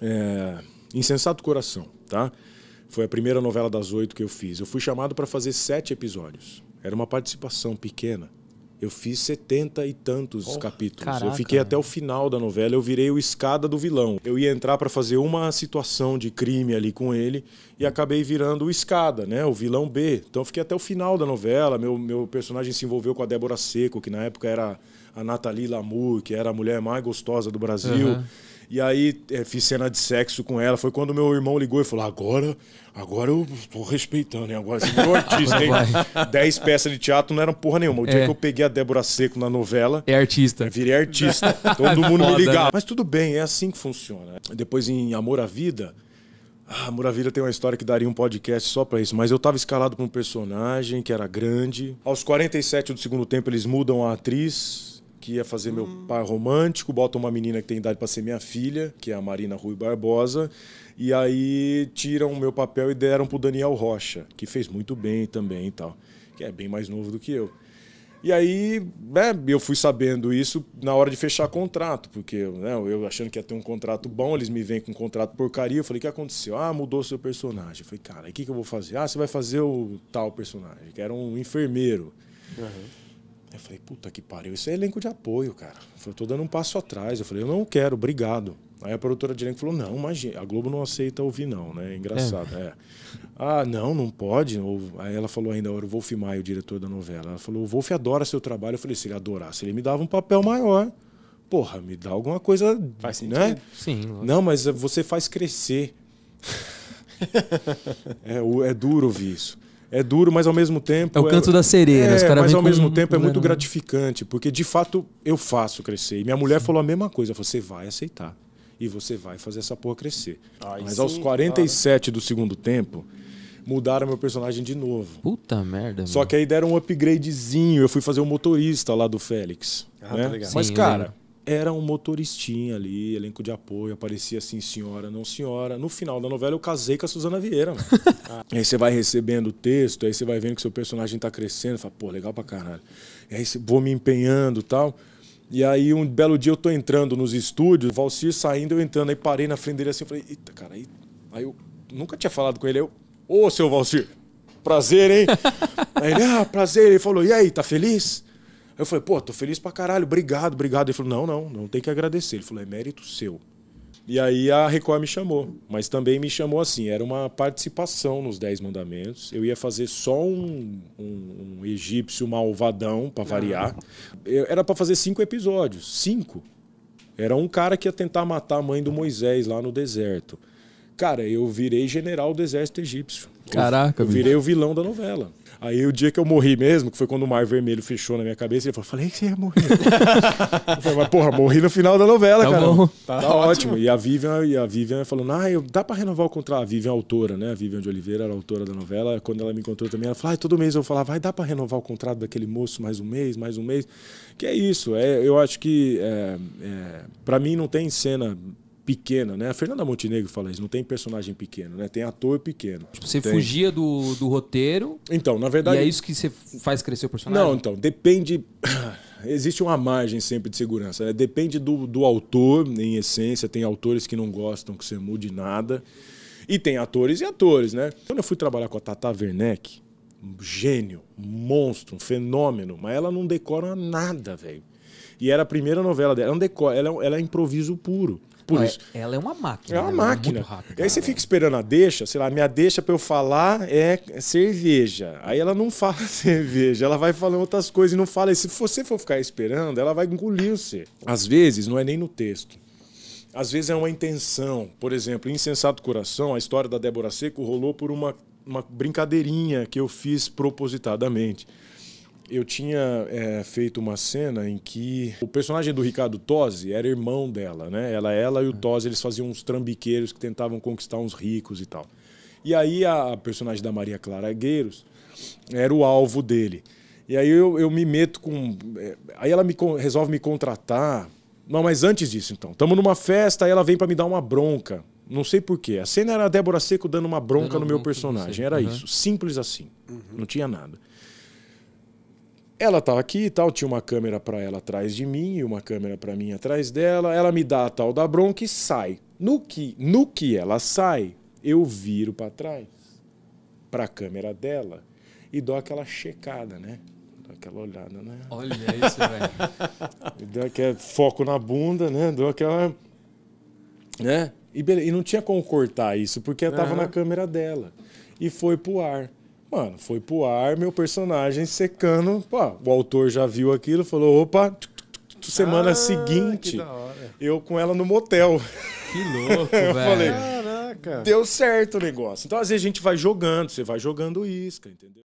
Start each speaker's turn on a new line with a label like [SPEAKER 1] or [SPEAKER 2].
[SPEAKER 1] é, Insensato Coração, tá? Foi a primeira novela das oito que eu fiz. Eu fui chamado para fazer sete episódios. Era uma participação pequena. Eu fiz setenta e tantos oh, capítulos. Caraca. Eu fiquei até o final da novela, eu virei o escada do vilão. Eu ia entrar para fazer uma situação de crime ali com ele e acabei virando o escada, né? O vilão B. Então eu fiquei até o final da novela. Meu, meu personagem se envolveu com a Débora Seco, que na época era a Nathalie Lamour, que era a mulher mais gostosa do Brasil. Uhum. E aí é, fiz cena de sexo com ela. Foi quando meu irmão ligou e falou: agora, agora eu tô respeitando, hein? Agora você virou artista, hein? Dez peças de teatro não eram porra nenhuma. O dia é. que eu peguei a Débora Seco na novela. É artista. Virei artista. Todo mundo Foda, me né? ligava. Mas tudo bem, é assim que funciona. Depois em Amor à Vida. Ah, Amor à Vida tem uma história que daria um podcast só para isso, mas eu tava escalado pra um personagem que era grande. Aos 47 do segundo tempo, eles mudam a atriz que ia fazer meu par romântico, bota uma menina que tem idade para ser minha filha, que é a Marina Rui Barbosa, e aí tiram o meu papel e deram pro Daniel Rocha, que fez muito bem também e tal, que é bem mais novo do que eu. E aí, né, eu fui sabendo isso na hora de fechar contrato, porque né, eu achando que ia ter um contrato bom, eles me vêm com um contrato porcaria. Eu falei, o que aconteceu? Ah, mudou seu personagem. Eu falei, cara, o que, que eu vou fazer? Ah, você vai fazer o tal personagem, que era um enfermeiro. Uhum. Eu falei, puta que pariu, isso é elenco de apoio, cara. Eu falei, tô dando um passo atrás. Eu falei, eu não quero, obrigado. Aí a produtora de elenco falou, não, imagina, a Globo não aceita ouvir não, né? É engraçado, é. é. Ah, não, não pode. Aí ela falou ainda, o Wolf Maia, o diretor da novela, ela falou, o Wolf adora seu trabalho. Eu falei, se ele adorasse, ele me dava um papel maior. Porra, me dá alguma coisa, faz né? sentido. né? Sim. Lógico. Não, mas você faz crescer. é, é duro ouvir isso é duro, mas ao mesmo tempo. É o é canto é... da sereia, né? é, cara mas ao mesmo tempo é muito né? gratificante, porque de fato eu faço crescer. E minha mulher Sim. falou a mesma coisa: você vai aceitar. E você vai fazer essa porra crescer. Ai, mas sim, aos 47 cara. do segundo tempo, mudaram meu personagem de novo. Puta merda. Só que aí deram um upgradezinho. Eu fui fazer o um motorista lá do Félix. Ah, tá né? tá Mas, Sim, cara, era um motoristinha ali, elenco de apoio, aparecia assim, senhora, não senhora. No final da novela eu casei com a Suzana Vieira, mano. Ah. aí você vai recebendo o texto, aí você vai vendo que seu personagem tá crescendo, fala, pô, legal pra caralho. E aí vou me empenhando tal. E aí um belo dia eu tô entrando nos estúdios, Valsir saindo, eu entrando, aí parei na frente dele assim, falei, eita, cara, aí, aí eu nunca tinha falado com ele, eu, ô, seu Valsir, prazer, hein? aí ele, ah, prazer, ele falou, e aí, tá feliz? Eu falei, pô, tô feliz pra caralho, obrigado, obrigado. Ele falou, não, não, não tem que agradecer. Ele falou, é mérito seu. E aí a Record me chamou, mas também me chamou assim, era uma participação nos Dez Mandamentos. Eu ia fazer só um, um, um egípcio malvadão, para ah. variar. era para fazer cinco episódios, cinco. Era um cara que ia tentar matar a mãe do Moisés lá no deserto. Cara, eu virei general do exército egípcio. Caraca, eu virei o vilão da novela. Aí o dia que eu morri mesmo, que foi quando o Mar Vermelho fechou na minha cabeça, ele falou: falei que você ia morrer. eu
[SPEAKER 2] falei, mas porra, morri no final da novela, tá cara. Bom. Tá, tá ótimo. ótimo.
[SPEAKER 1] E a Vivian, e a Vivian falando, ah, dá para renovar o contrato. A Vivian é autora, né? A Vivian de Oliveira era autora da novela. Quando ela me encontrou também, ela falou: ah, todo mês eu falava, vai, dá para renovar o contrato daquele moço mais um mês, mais um mês. Que é isso. É, eu acho que é, é, para mim não tem cena pequena, né? A Fernanda Montenegro fala isso, não tem personagem pequeno, né? Tem ator pequeno. Tipo, você tem... fugia do, do roteiro. Então, na verdade. E é isso que você faz crescer o personagem? Não, então, depende. Existe uma margem sempre de segurança. Né? Depende do, do autor, em essência. Tem autores que não gostam que você mude nada. E tem atores e atores, né? Quando eu fui trabalhar com a Tata Werneck, um gênio, um monstro, um fenômeno, mas ela não decora nada, velho. E era a primeira novela dela. Ela, não decora, ela, é ela é improviso puro. Por isso. É, ela é uma máquina. É uma é máquina. É aí você fica é. esperando a deixa, sei lá, minha deixa para eu falar é cerveja. Aí ela não fala cerveja, ela vai falando outras coisas e não fala. E se você for ficar esperando, ela vai engolir você. Às vezes não é nem no texto. Às vezes é uma intenção. Por exemplo, Insensato Coração, a história da Débora Seco rolou por uma, uma brincadeirinha que eu fiz propositadamente eu tinha é, feito uma cena em que o personagem do Ricardo Tosi era irmão dela, né? Ela, ela e o Tosi, eles faziam uns trambiqueiros que tentavam conquistar uns ricos e tal. E aí a personagem da Maria Clara Gueiros era o alvo dele. E aí eu, eu me meto com... É, aí ela me, resolve me contratar. Não, mas antes disso, então. Estamos numa festa, aí ela vem para me dar uma bronca. Não sei porquê. A cena era a Débora Seco dando uma bronca no meu personagem. Era uhum. isso. Simples assim. Uhum. Não tinha nada ela tá aqui e tal, tinha uma câmera para ela atrás de mim e uma câmera para mim atrás dela. Ela me dá a tal da bronca e sai. No que, no que ela sai, eu viro para trás, para a câmera dela e dou aquela checada, né? Dou aquela olhada, né? Olha isso, velho. dou aquele foco na bunda, né? Dou aquela né? E, e não tinha como cortar isso, porque ela tava na câmera dela. E foi pro ar. Mano, foi pro ar, meu personagem secando. Pô, o autor já viu aquilo, falou: opa, semana ah, seguinte, eu com ela no motel. Que louco, velho. eu falei: caraca. Deu certo o negócio. Então, às vezes, a gente vai jogando, você vai jogando isca, entendeu?